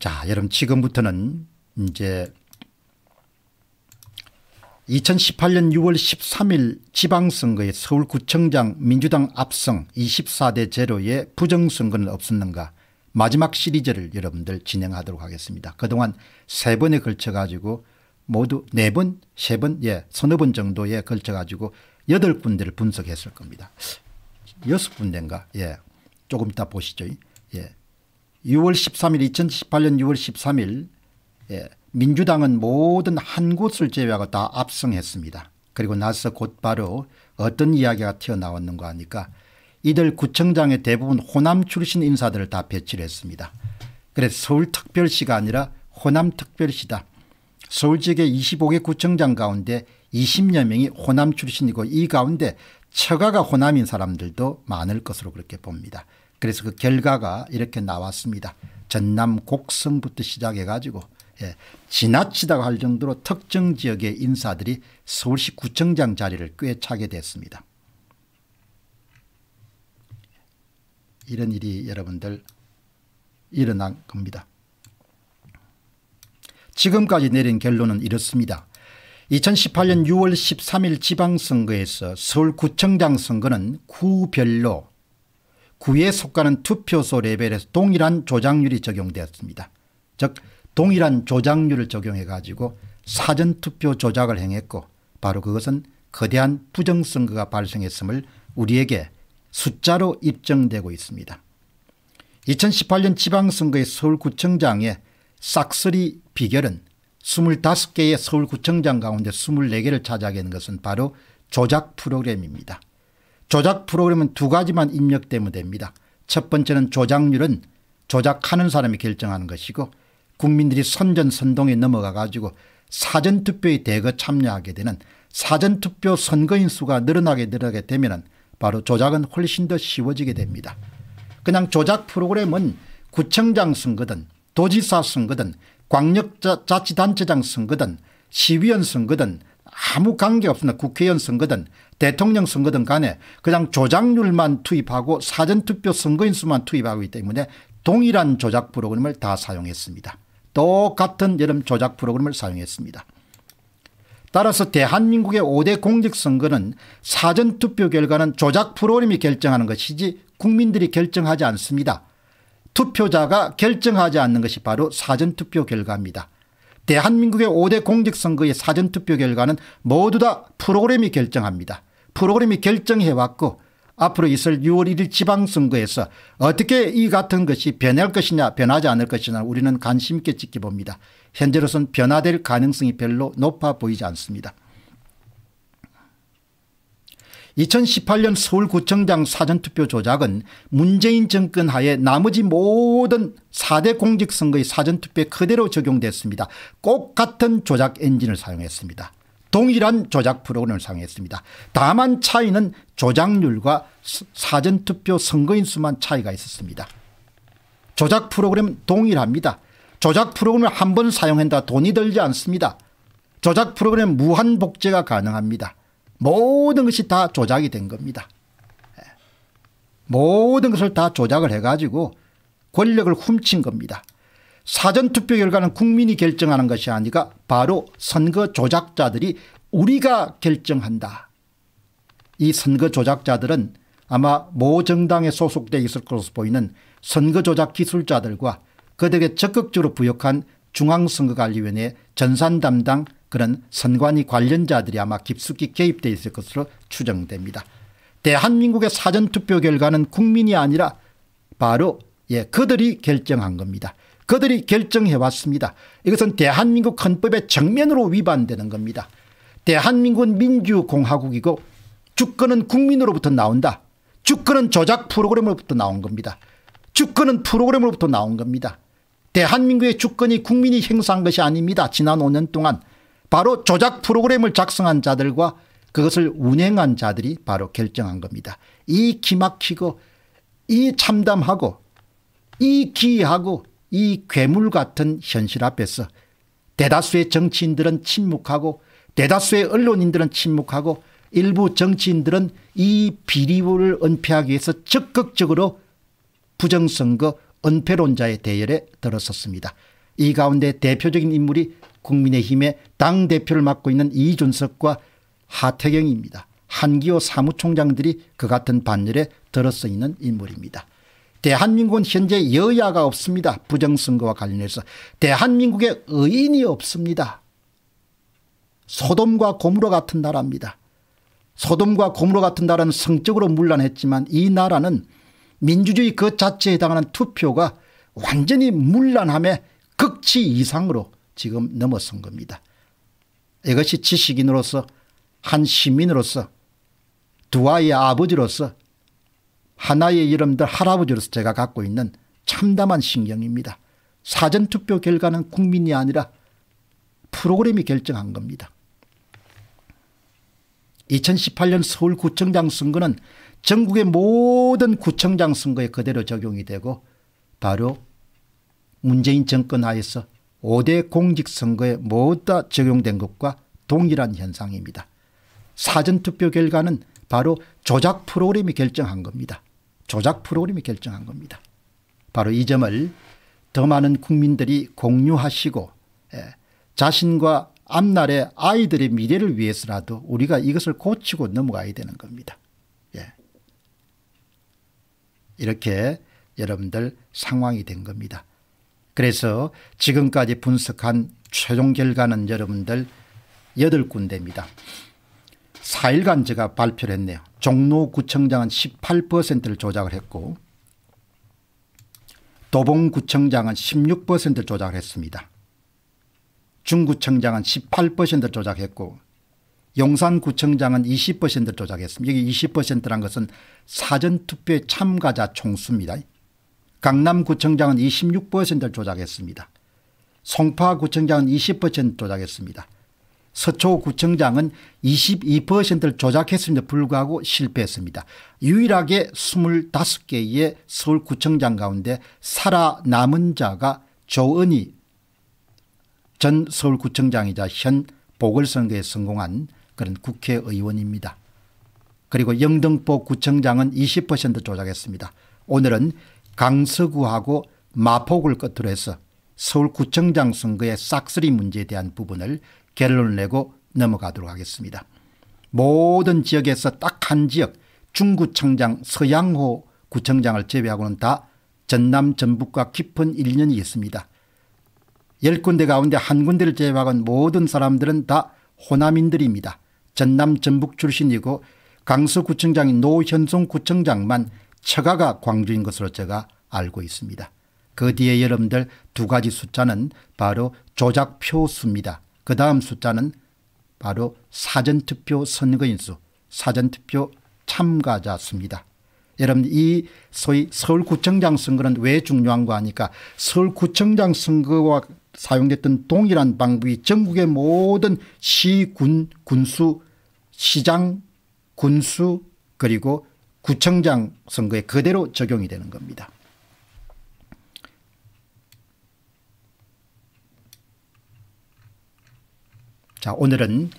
자, 여러분 지금부터는 이제 2018년 6월 13일 지방선거에 서울구청장 민주당 압승 24대 제로의 부정선거는 없었는가 마지막 시리즈를 여러분들 진행하도록 하겠습니다. 그동안 세 번에 걸쳐 가지고 모두 네 번, 세 번, 예, 서너 번 정도에 걸쳐 가지고 여덟 군데를 분석했을 겁니다. 여섯 군데인가? 예. 조금 이따 보시죠. 예. 6월 13일 2018년 6월 13일 예, 민주당은 모든 한 곳을 제외하고 다 압승했습니다. 그리고 나서 곧바로 어떤 이야기가 튀어나왔는가 하니까 이들 구청장의 대부분 호남 출신 인사들을 다 배치를 했습니다. 그래서 서울특별시가 아니라 호남특별시다. 서울 지역의 25개 구청장 가운데 20여 명이 호남 출신이고 이 가운데 처가가 호남인 사람들도 많을 것으로 그렇게 봅니다. 그래서 그 결과가 이렇게 나왔습니다. 전남 곡성부터 시작해 가지고 예, 지나치다고 할 정도로 특정 지역의 인사들이 서울시 구청장 자리를 꽤 차게 됐습니다. 이런 일이 여러분들 일어난 겁니다. 지금까지 내린 결론은 이렇습니다. 2018년 6월 13일 지방선거에서 서울구청장 선거는 구별로 9에 속하는 투표소 레벨에서 동일한 조작률이 적용되었습니다. 즉 동일한 조작률을 적용해 가지고 사전투표 조작을 행했고 바로 그것은 거대한 부정선거가 발생했음을 우리에게 숫자로 입증되고 있습니다. 2018년 지방선거의 서울구청장의 싹쓸이 비결은 25개의 서울구청장 가운데 24개를 차지하게 된 것은 바로 조작 프로그램입니다. 조작 프로그램은 두 가지만 입력되면 됩니다. 첫 번째는 조작률은 조작하는 사람이 결정하는 것이고 국민들이 선전선동에 넘어가 가지고 사전투표에 대거 참여하게 되는 사전투표 선거인 수가 늘어나게 늘어나게 되면 바로 조작은 훨씬 더 쉬워지게 됩니다. 그냥 조작 프로그램은 구청장 선거든 도지사 선거든 광역자치단체장 선거든 시위원 선거든 아무 관계 없습니 국회의원 선거든 대통령 선거든 간에 그냥 조작률만 투입하고 사전투표 선거인수만 투입하기 때문에 동일한 조작 프로그램을 다 사용했습니다. 똑같은 여름 조작 프로그램을 사용했습니다. 따라서 대한민국의 5대 공직선거는 사전투표 결과는 조작 프로그램이 결정하는 것이지 국민들이 결정하지 않습니다. 투표자가 결정하지 않는 것이 바로 사전투표 결과입니다. 대한민국의 5대 공직선거의 사전투표 결과는 모두 다 프로그램이 결정합니다. 프로그램이 결정해왔고 앞으로 있을 6월 1일 지방선거에서 어떻게 이 같은 것이 변할 것이냐 변하지 않을 것이냐 우리는 관심 있게 지켜봅니다. 현재로선 변화될 가능성이 별로 높아 보이지 않습니다. 2018년 서울구청장 사전투표 조작은 문재인 정권 하에 나머지 모든 4대 공직선거의 사전투표에 그대로 적용됐습니다. 꼭 같은 조작 엔진을 사용했습니다. 동일한 조작 프로그램을 사용했습니다. 다만 차이는 조작률과 사전투표 선거인 수만 차이가 있었습니다. 조작 프로그램은 동일합니다. 조작 프로그램을 한 번 사용한다 돈이 들지 않습니다. 조작 프로그램 무한 복제가 가능합니다. 모든 것이 다 조작이 된 겁니다. 예. 모든 것을 다 조작을 해가지고 권력을 훔친 겁니다. 사전투표 결과는 국민이 결정하는 것이 아니라 바로 선거 조작자들이 우리가 결정한다. 이 선거 조작자들은 아마 모 정당에 소속돼 있을 것으로 보이는 선거 조작 기술자들과 그들에게 적극적으로 부역한 중앙선거관리위원회 전산 담당 그런 선관위 관련자들이 아마 깊숙이 개입되어 있을 것으로 추정됩니다. 대한민국의 사전투표 결과는 국민이 아니라 바로 예, 그들이 결정한 겁니다. 그들이 결정해 왔습니다. 이것은 대한민국 헌법에 정면으로 위반되는 겁니다. 대한민국은 민주공화국이고 주권은 국민으로부터 나온다. 주권은 조작 프로그램으로부터 나온 겁니다. 주권은 프로그램으로부터 나온 겁니다. 대한민국의 주권이 국민이 행사한 것이 아닙니다. 지난 5년 동안 바로 조작 프로그램을 작성한 자들과 그것을 운행한 자들이 바로 결정한 겁니다. 이 기막히고 이 참담하고 이 기이하고 이 괴물 같은 현실 앞에서 대다수의 정치인들은 침묵하고 대다수의 언론인들은 침묵하고 일부 정치인들은 이 비리를 은폐하기 위해서 적극적으로 부정선거 은폐론자의 대열에 들어섰습니다. 이 가운데 대표적인 인물이 국민의힘의 당대표를 맡고 있는 이준석과 하태경입니다. 한기호 사무총장들이 그 같은 반열에 들어서 있는 인물입니다. 대한민국은 현재 여야가 없습니다. 부정선거와 관련해서. 대한민국에 의인이 없습니다. 소돔과 고무로 같은 나라입니다. 소돔과 고무로 같은 나라는 성적으로 물란했지만 이 나라는 민주주의 그 자체에 해당하는 투표가 완전히 물란함의 극치 이상으로 지금 넘어선 겁니다. 이것이 지식인으로서 한 시민으로서 두 아이의 아버지로서 하나의 이름들 할아버지로서 제가 갖고 있는 참담한 신경입니다. 사전투표 결과는 국민이 아니라 프로그램이 결정한 겁니다. 2018년 서울구청장 선거는 전국의 모든 구청장 선거에 그대로 적용이 되고 바로 문재인 정권 하에서 5대 공직선거에 모두 다 적용된 것과 동일한 현상입니다. 사전투표 결과는 바로 조작 프로그램이 결정한 겁니다. 조작 프로그램이 결정한 겁니다. 바로 이 점을 더 많은 국민들이 공유하시고 예, 자신과 앞날의 아이들의 미래를 위해서라도 우리가 이것을 고치고 넘어가야 되는 겁니다. 예. 이렇게 여러분들 상황이 된 겁니다. 그래서 지금까지 분석한 최종 결과는 여러분들 8군데입니다. 4일간 제가 발표를 했네요. 종로구청장은 18%를 조작을 했고 도봉구청장은 16% 조작을 했습니다. 중구청장은 18% 조작했고 용산구청장은 20% 조작했습니다. 여기 20%란 것은 사전투표에 참가자 총수입니다. 강남구청장은 26%를 조작했습니다. 송파구청장은 20% 조작했습니다. 서초구청장은 22%를 조작했음에도 불구하고 실패했습니다. 유일하게 25개의 서울구청장 가운데 살아남은 자가 조은희 전 서울구청장이자 현 보궐선거에 성공한 그런 국회의원입니다. 그리고 영등포 구청장은 20% 조작했습니다. 오늘은 강서구하고 마포구를 끝으로 해서 서울구청장 선거의 싹쓸이 문제에 대한 부분을 결론을 내고 넘어가도록 하겠습니다. 모든 지역에서 딱 한 지역 중구청장 서양호 구청장을 제외하고는 다 전남 전북과 깊은 일련이 있습니다. 열 군데 가운데 한 군데를 제외하고는 모든 사람들은 다 호남인들입니다. 전남 전북 출신이고 강서구청장인 노현송 구청장만 처가가 광주인 것으로 제가 알고 있습니다. 그 뒤에 여러분들 두 가지 숫자는 바로 조작표 수입니다. 그 다음 숫자는 바로 사전투표 선거인수, 사전투표 참가자 수입니다. 여러분 이 소위 서울구청장 선거는 왜 중요한 거 하니까 서울구청장 선거와 사용됐던 동일한 방법이 전국의 모든 시, 군, 군수, 시장, 군수 그리고 구청장 선거에 그대로 적용이 되는 겁니다. 자, 오늘은